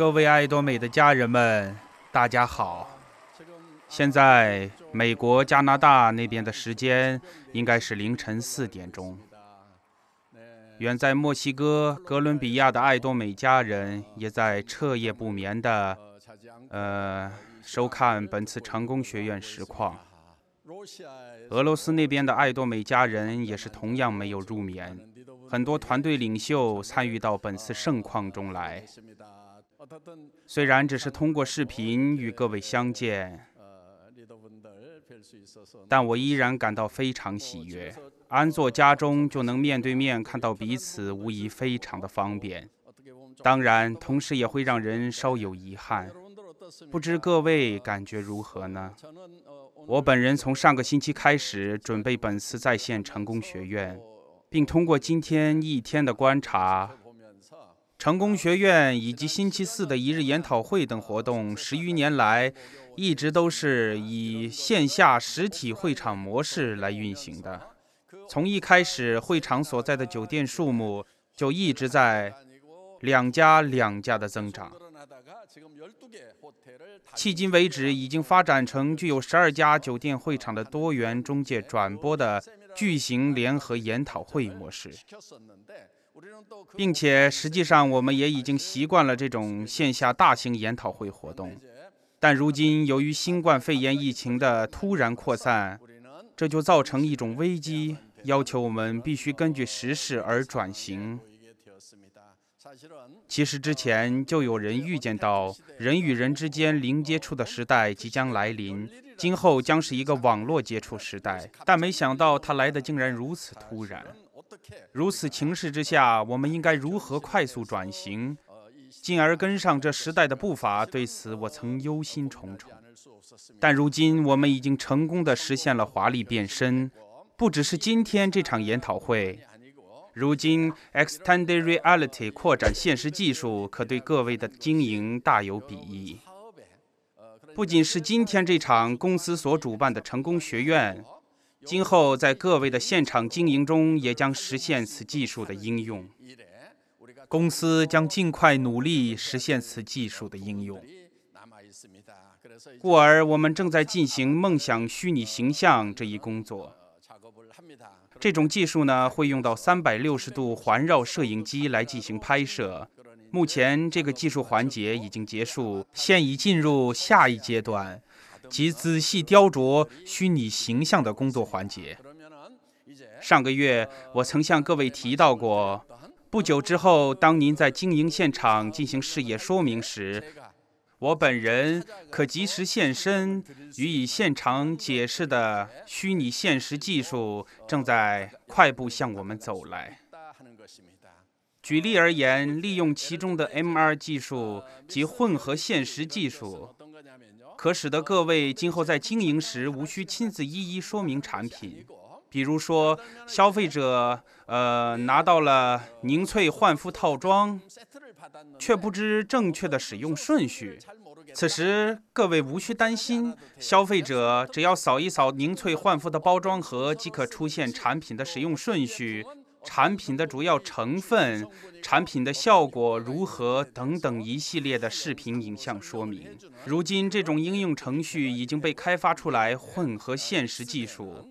各位爱多美的家人们，大家好！现在美国、加拿大那边的时间应该是凌晨四点钟。远在墨西哥哥伦比亚的爱多美家人也在彻夜不眠的，呃，收看本次成功学院实况。俄罗斯那边的爱多美家人也是同样没有入眠，很多团队领袖参与到本次盛况中来。虽然只是通过视频与各位相见，但我依然感到非常喜悦。安坐家中就能面对面看到彼此，无疑非常的方便。当然，同时也会让人稍有遗憾。不知各位感觉如何呢？我本人从上个星期开始准备本次在线成功学院，并通过今天一天的观察。成功学院以及星期四的一日研讨会等活动，十余年来一直都是以线下实体会场模式来运行的。从一开始，会场所在的酒店数目就一直在两家两家的增长。迄今为止，已经发展成具有十二家酒店会场的多元中介转播的巨型联合研讨会模式。并且实际上，我们也已经习惯了这种线下大型研讨会活动。但如今，由于新冠肺炎疫情的突然扩散，这就造成一种危机，要求我们必须根据时势而转型。其实之前就有人预见到人与人之间零接触的时代即将来临，今后将是一个网络接触时代。但没想到它来的竟然如此突然。如此情势之下，我们应该如何快速转型，进而跟上这时代的步伐？对此，我曾忧心忡忡。但如今，我们已经成功地实现了华丽变身。不只是今天这场研讨会，如今 Extended Reality 扩展现实技术可对各位的经营大有裨益。不仅是今天这场公司所主办的成功学院。今后在各位的现场经营中，也将实现此技术的应用。公司将尽快努力实现此技术的应用。故而，我们正在进行“梦想虚拟形象”这一工作。这种技术呢，会用到360度环绕摄影机来进行拍摄。目前，这个技术环节已经结束，现已进入下一阶段。及仔细雕琢虚拟形象的工作环节。上个月，我曾向各位提到过。不久之后，当您在经营现场进行事业说明时，我本人可及时现身予以现场解释的虚拟现实技术正在快步向我们走来。举例而言，利用其中的 MR 技术及混合现实技术。可使得各位今后在经营时无需亲自一一说明产品，比如说消费者呃拿到了凝萃焕肤套装，却不知正确的使用顺序。此时各位无需担心，消费者只要扫一扫凝萃焕肤的包装盒，即可出现产品的使用顺序。产品的主要成分、产品的效果如何等等一系列的视频影像说明。如今，这种应用程序已经被开发出来，混合现实技术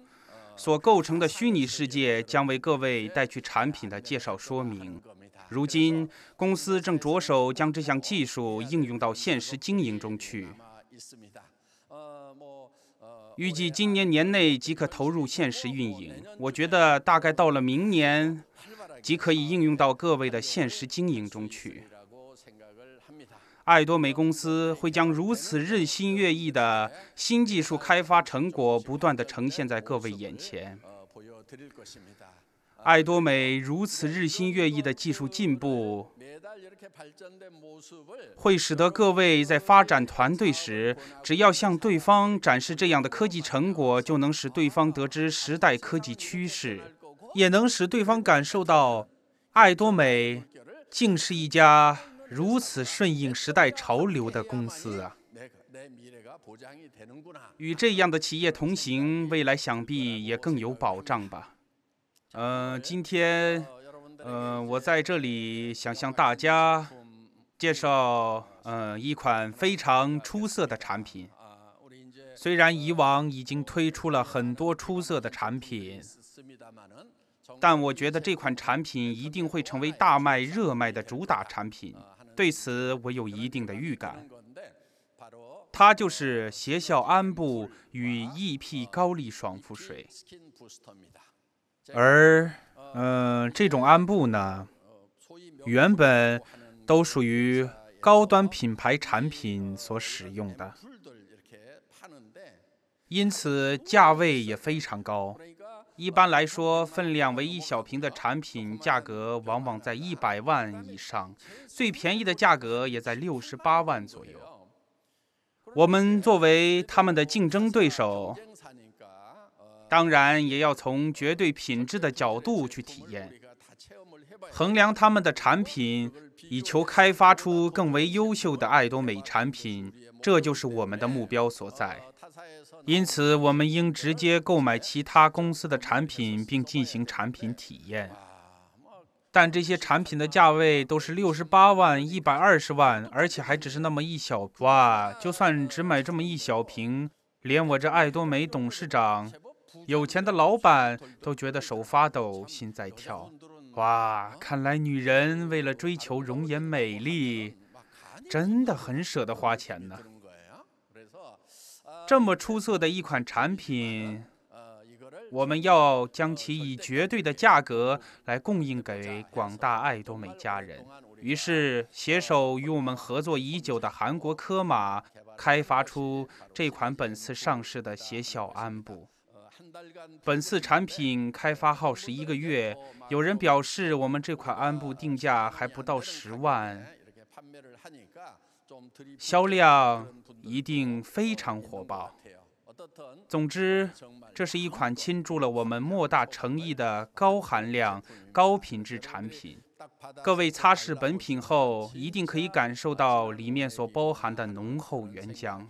所构成的虚拟世界将为各位带去产品的介绍说明。如今，公司正着手将这项技术应用到现实经营中去。预计今年年内即可投入现实运营。我觉得大概到了明年，即可以应用到各位的现实经营中去。爱多美公司会将如此日新月异的新技术开发成果不断地呈现在各位眼前。爱多美如此日新月异的技术进步，会使得各位在发展团队时，只要向对方展示这样的科技成果，就能使对方得知时代科技趋势，也能使对方感受到爱多美竟是一家如此顺应时代潮流的公司啊！与这样的企业同行，未来想必也更有保障吧。嗯，今天，嗯，我在这里想向大家介绍，嗯，一款非常出色的产品。虽然以往已经推出了很多出色的产品，但我觉得这款产品一定会成为大卖、热卖的主打产品。对此，我有一定的预感。它就是协效安布与 EP 高丽爽肤水。而，嗯，这种安布呢，原本都属于高端品牌产品所使用的，因此价位也非常高。一般来说，分量为一小瓶的产品价格往往在一百万以上，最便宜的价格也在六十八万左右。我们作为他们的竞争对手。当然，也要从绝对品质的角度去体验，衡量他们的产品，以求开发出更为优秀的爱多美产品，这就是我们的目标所在。因此，我们应直接购买其他公司的产品，并进行产品体验。但这些产品的价位都是六十八万、一百二十万，而且还只是那么一小哇！就算只买这么一小瓶，连我这爱多美董事长。有钱的老板都觉得手发抖，心在跳。哇，看来女人为了追求容颜美丽，真的很舍得花钱呢。这么出色的一款产品，我们要将其以绝对的价格来供应给广大爱多美家人。于是，携手与我们合作已久的韩国科马，开发出这款本次上市的鞋小安布。本次产品开发耗时一个月，有人表示我们这款安布定价还不到十万，销量一定非常火爆。总之，这是一款倾注了我们莫大诚意的高含量、高品质产品。各位擦拭本品后，一定可以感受到里面所包含的浓厚原浆。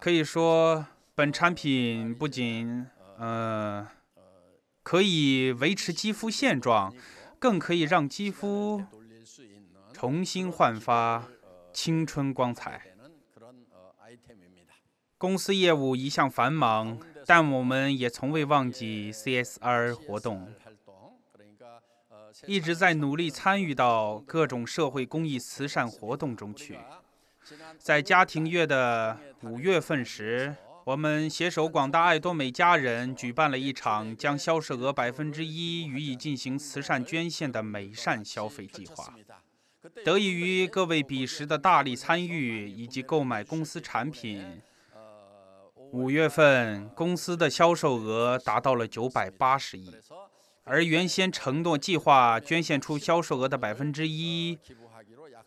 可以说。本产品不仅呃可以维持肌肤现状，更可以让肌肤重新焕发青春光彩。公司业务一向繁忙，但我们也从未忘记 CSR 活动，一直在努力参与到各种社会公益慈善活动中去。在家庭月的五月份时。我们携手广大爱多美家人，举办了一场将销售额百分之一予以进行慈善捐献的美善消费计划。得益于各位彼时的大力参与以及购买公司产品，五月份公司的销售额达到了九百八十亿，而原先承诺计划捐献出销售额的百分之一，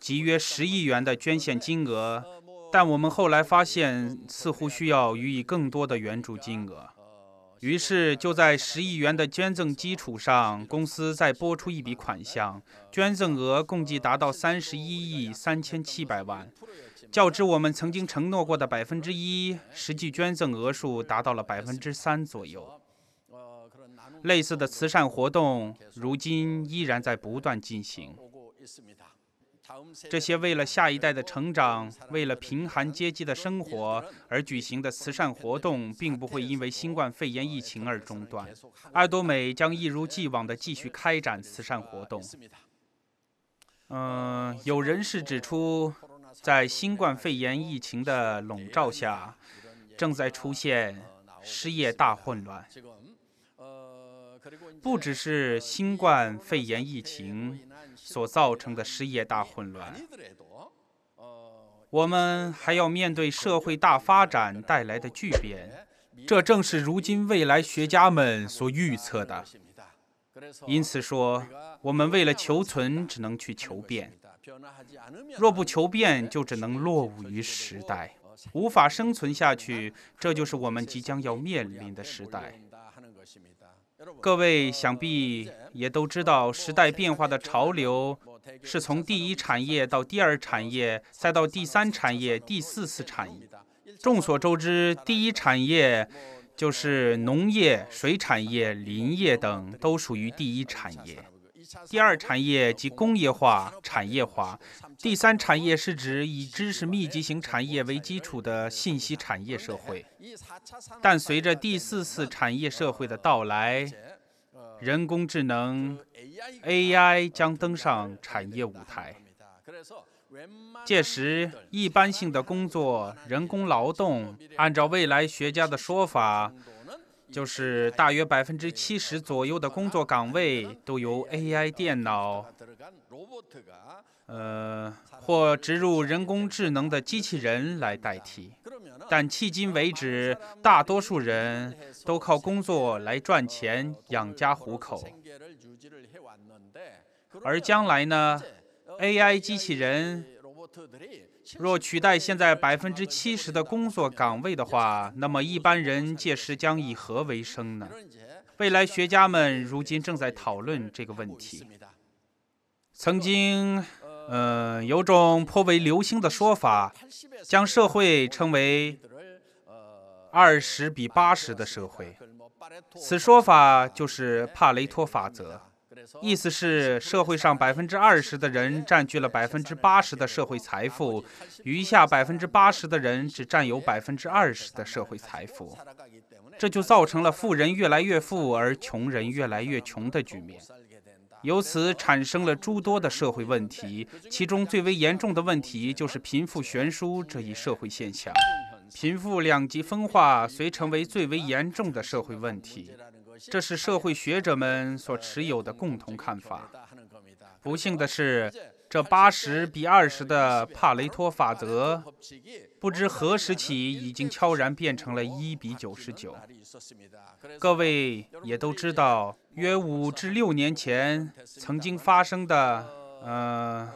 即约十亿元的捐献金额。但我们后来发现，似乎需要予以更多的援助金额，于是就在十亿元的捐赠基础上，公司再拨出一笔款项，捐赠额共计达到三十一亿三千七百万，较之我们曾经承诺过的百分之一，实际捐赠额数达到了百分之三左右。类似的慈善活动，如今依然在不断进行。这些为了下一代的成长、为了贫寒阶级的生活而举行的慈善活动，并不会因为新冠肺炎疫情而中断。爱多美将一如既往地继续开展慈善活动。嗯，有人士指出，在新冠肺炎疫情的笼罩下，正在出现失业大混乱。不只是新冠肺炎疫情。所造成的失业大混乱，我们还要面对社会大发展带来的巨变，这正是如今未来学家们所预测的。因此说，我们为了求存，只能去求变。若不求变，就只能落伍于时代，无法生存下去。这就是我们即将要面临的时代。各位想必也都知道，时代变化的潮流是从第一产业到第二产业，再到第三产业、第四次产业。众所周知，第一产业就是农业、水产业、林业等，都属于第一产业。第二产业即工业化、产业化。第三产业是指以知识密集型产业为基础的信息产业社会。但随着第四次产业社会的到来，人工智能 AI 将登上产业舞台。届时，一般性的工作、人工劳动，按照未来学家的说法，就是大约百分之七十左右的工作岗位都由 AI 电脑。呃，或植入人工智能的机器人来代替，但迄今为止，大多数人都靠工作来赚钱养家糊口。而将来呢，AI 机器人若取代现在百分之七十的工作岗位的话，那么一般人届时将以何为生呢？未来学家们如今正在讨论这个问题。曾经。嗯，有种颇为流行的说法，将社会称为“二十比八十”的社会。此说法就是帕雷托法则，意思是社会上百分之二十的人占据了百分之八十的社会财富，余下百分之八十的人只占有百分之二十的社会财富。这就造成了富人越来越富，而穷人越来越穷的局面。由此产生了诸多的社会问题，其中最为严重的问题就是贫富悬殊这一社会现象。贫富两极分化虽成为最为严重的社会问题，这是社会学者们所持有的共同看法。不幸的是。这八十比二十的帕雷托法则，不知何时起已经悄然变成了一比九十九。各位也都知道，约五至六年前曾经发生的，呃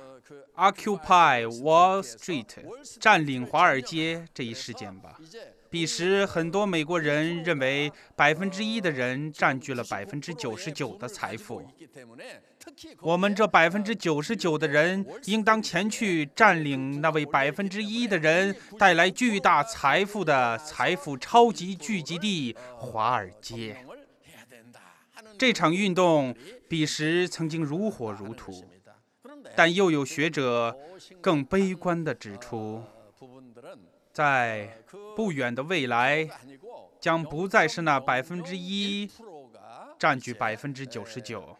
，Occupy Wall Street，占领华尔街这一事件吧。彼时，很多美国人认为，百分之一的人占据了百分之九十九的财富。我们这百分之九十九的人，应当前去占领那位百分之一的人带来巨大财富的财富超级聚集地——华尔街。这场运动彼时曾经如火如荼，但又有学者更悲观地指出。在不远的未来，将不再是那百分之一占据百分之九十九，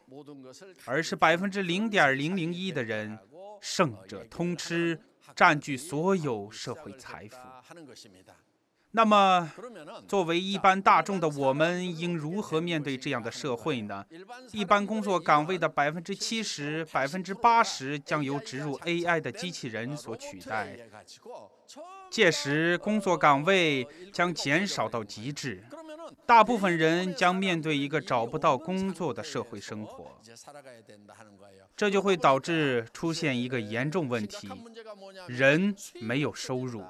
而是百分之零点零零一的人，胜者通吃，占据所有社会财富。那么，作为一般大众的我们，应如何面对这样的社会呢？一般工作岗位的百分之七十、百分之八十将由植入 AI 的机器人所取代。届时，工作岗位将减少到极致，大部分人将面对一个找不到工作的社会生活。这就会导致出现一个严重问题：人没有收入。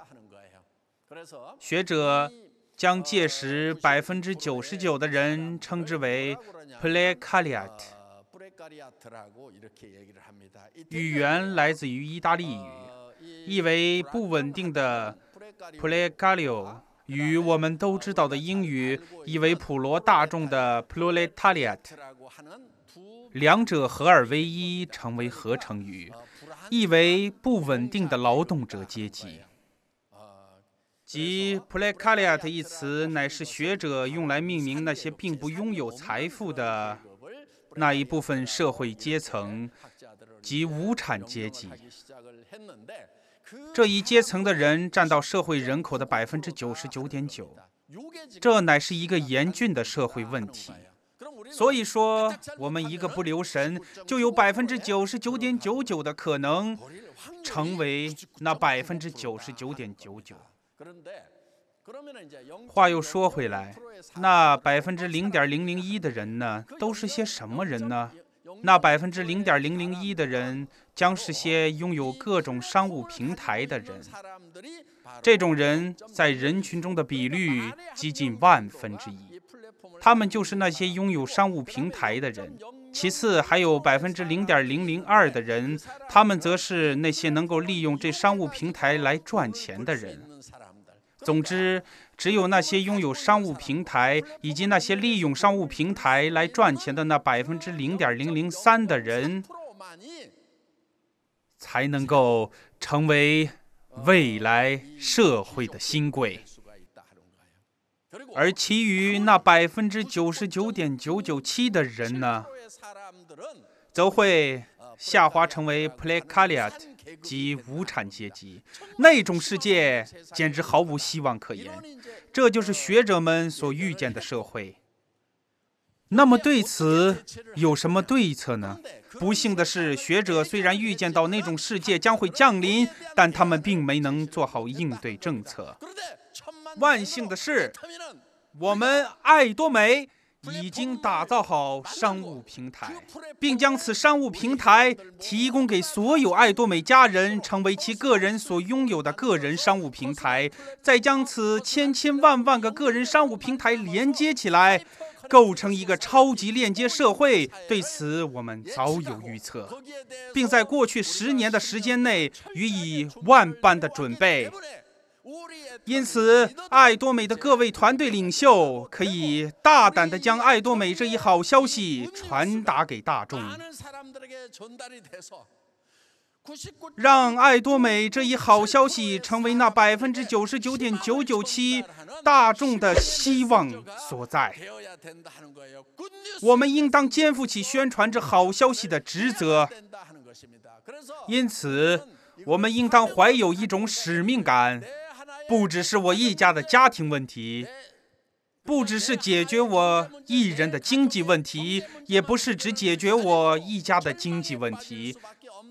学者将届时百分之九十九的人称之为 p a e c a r i a t 语言来自于意大利语。意为不稳定的 p l e t a r i o 与我们都知道的英语意为普罗大众的 proletariat 两者合二为一成为合成语，意为不稳定的劳动者阶级。即 p l e a r i a t 一词乃是学者用来命名那些并不拥有财富的那一部分社会阶层。及无产阶级，这一阶层的人占到社会人口的百分之九十九点九，这乃是一个严峻的社会问题。所以说，我们一个不留神，就有百分之九十九点九九的可能成为那百分之九十九点九九。话又说回来，那百分之零点零零一的人呢，都是些什么人呢？那百分之零点零零一的人将是些拥有各种商务平台的人，这种人在人群中的比率接近万分之一，他们就是那些拥有商务平台的人。其次还有百分之零点零零二的人，他们则是那些能够利用这商务平台来赚钱的人。总之。只有那些拥有商务平台，以及那些利用商务平台来赚钱的那百分之零点零零三的人，才能够成为未来社会的新贵。而其余那百分之九十九点九九七的人呢，则会下滑成为 p a 莱卡 a 亚 e 及无产阶级那种世界简直毫无希望可言，这就是学者们所预见的社会。那么对此有什么对策呢？不幸的是，学者虽然预见到那种世界将会降临，但他们并没能做好应对政策。万幸的是，我们爱多美已经打造好商务平台，并将此商务平台提供给所有爱多美家人，成为其个人所拥有的个人商务平台。再将此千千万万个个人商务平台连接起来，构成一个超级链接社会。对此，我们早有预测，并在过去十年的时间内予以万般的准备。因此，爱多美的各位团队领袖可以大胆地将爱多美这一好消息传达给大众，让爱多美这一好消息成为那百分之九十九点九九七大众的希望所在。我们应当肩负起宣传这好消息的职责。因此，我们应当怀有一种使命感。不只是我一家的家庭问题，不只是解决我一人的经济问题，也不是只解决我一家的经济问题，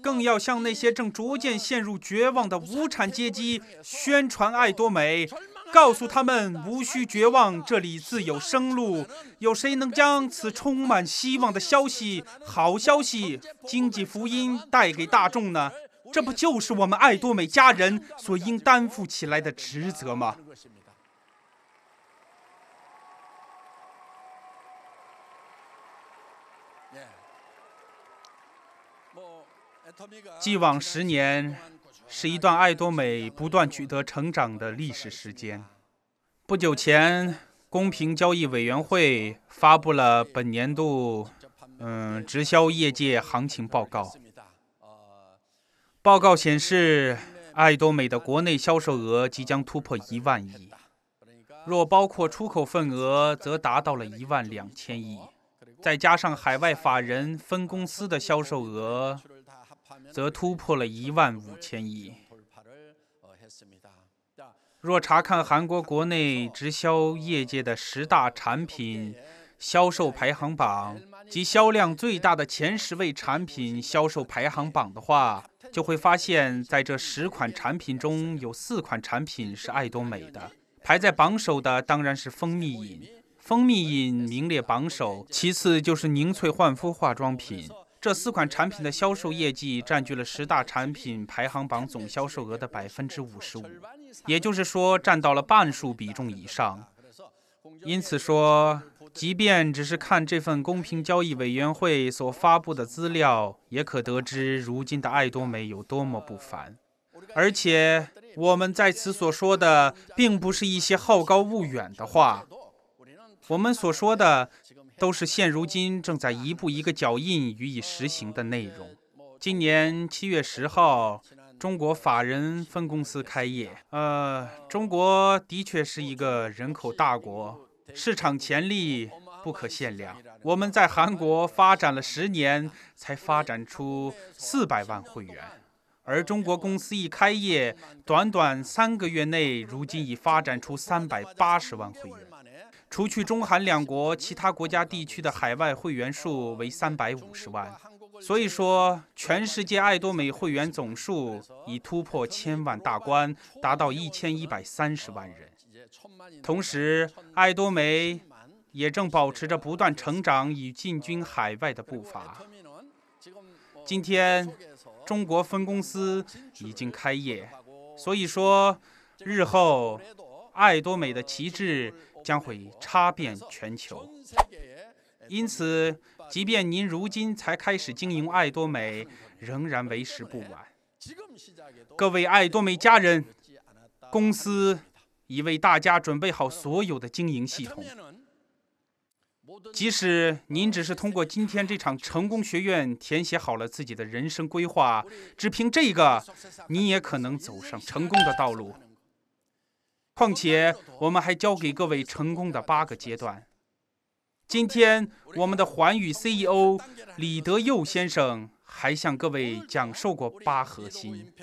更要向那些正逐渐陷入绝望的无产阶级宣传爱多美，告诉他们无需绝望，这里自有生路。有谁能将此充满希望的消息、好消息、经济福音带给大众呢？这不就是我们爱多美家人所应担负起来的职责吗？既往十年是一段爱多美不断取得成长的历史时间。不久前，公平交易委员会发布了本年度嗯直销业界行情报告。报告显示，爱多美的国内销售额即将突破一万亿，若包括出口份额，则达到了一万两千亿，再加上海外法人分公司的销售额，则突破了一万五千亿。若查看韩国国内直销业界的十大产品销售排行榜及销量最大的前十位产品销售排行榜的话，就会发现，在这十款产品中有四款产品是爱多美的。排在榜首的当然是蜂蜜饮，蜂蜜饮名列榜首，其次就是凝萃焕肤化妆品。这四款产品的销售业绩占据了十大产品排行榜总销售额的百分之五十五，也就是说占到了半数比重以上。因此说。即便只是看这份公平交易委员会所发布的资料，也可得知如今的爱多美有多么不凡。而且，我们在此所说的，并不是一些好高骛远的话，我们所说的都是现如今正在一步一个脚印予以实行的内容。今年七月十号，中国法人分公司开业。呃，中国的确是一个人口大国。市场潜力不可限量。我们在韩国发展了十年，才发展出四百万会员，而中国公司一开业，短短三个月内，如今已发展出三百八十万会员。除去中韩两国，其他国家地区的海外会员数为三百五十万，所以说，全世界爱多美会员总数已突破千万大关，达到一千一百三十万人。同时，爱多美也正保持着不断成长与进军海外的步伐。今天，中国分公司已经开业，所以说，日后爱多美的旗帜将会插遍全球。因此，即便您如今才开始经营爱多美，仍然为时不晚。各位爱多美家人，公司。已为大家准备好所有的经营系统，即使您只是通过今天这场成功学院填写好了自己的人生规划，只凭这个，你也可能走上成功的道路。况且，我们还教给各位成功的八个阶段。今天，我们的环宇 CEO 李德佑先生还向各位讲授过八核心，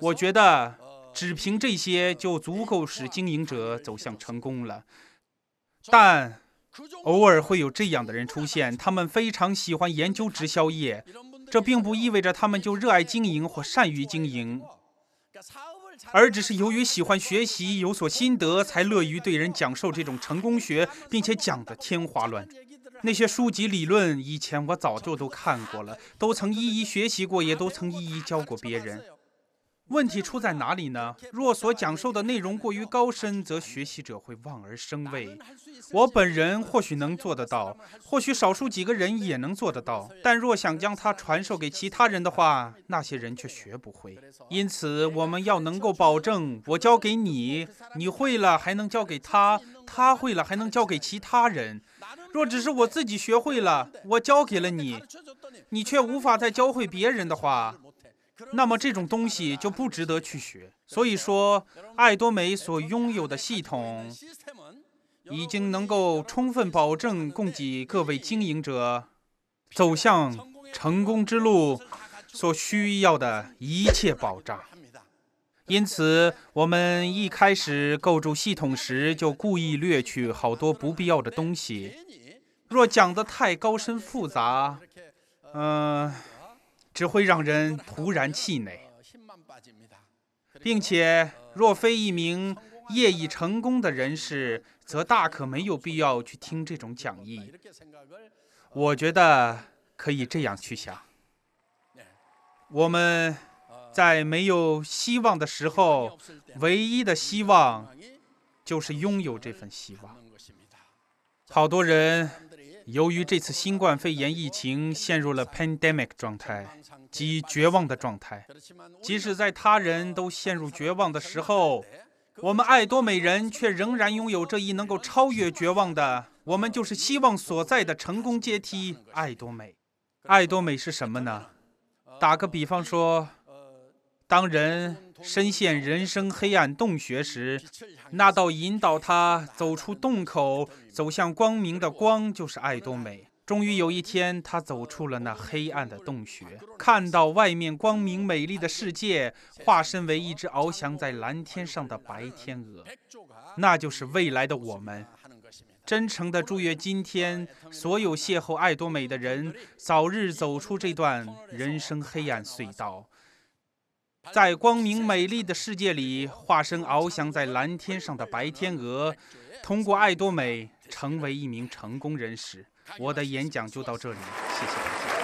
我觉得。只凭这些就足够使经营者走向成功了，但偶尔会有这样的人出现，他们非常喜欢研究直销业，这并不意味着他们就热爱经营或善于经营，而只是由于喜欢学习，有所心得，才乐于对人讲授这种成功学，并且讲得天花乱坠。那些书籍理论，以前我早就都看过了，都曾一一学习过，也都曾一一教过别人。问题出在哪里呢？若所讲授的内容过于高深，则学习者会望而生畏。我本人或许能做得到，或许少数几个人也能做得到，但若想将它传授给其他人的话，那些人却学不会。因此，我们要能够保证，我教给你，你会了，还能教给他，他会了，还能教给其他人。若只是我自己学会了，我教给了你，你却无法再教会别人的话。那么这种东西就不值得去学。所以说，爱多美所拥有的系统，已经能够充分保证供给各位经营者走向成功之路所需要的一切保障。因此，我们一开始构筑系统时，就故意略去好多不必要的东西。若讲得太高深复杂，嗯。只会让人突然气馁，并且若非一名业已成功的人士，则大可没有必要去听这种讲义。我觉得可以这样去想：我们在没有希望的时候，唯一的希望就是拥有这份希望。好多人。由于这次新冠肺炎疫情陷入了 pandemic 状态，即绝望的状态。即使在他人都陷入绝望的时候，我们爱多美人却仍然拥有这一能够超越绝望的，我们就是希望所在的成功阶梯。爱多美，爱多美是什么呢？打个比方说，当人。深陷人生黑暗洞穴时，那道引导他走出洞口、走向光明的光，就是爱多美。终于有一天，他走出了那黑暗的洞穴，看到外面光明美丽的世界，化身为一只翱翔在蓝天上的白天鹅。那就是未来的我们。真诚地祝愿今天所有邂逅爱多美的人，早日走出这段人生黑暗隧道。在光明美丽的世界里，化身翱翔在蓝天上的白天鹅，通过爱多美成为一名成功人士。我的演讲就到这里，谢谢大家。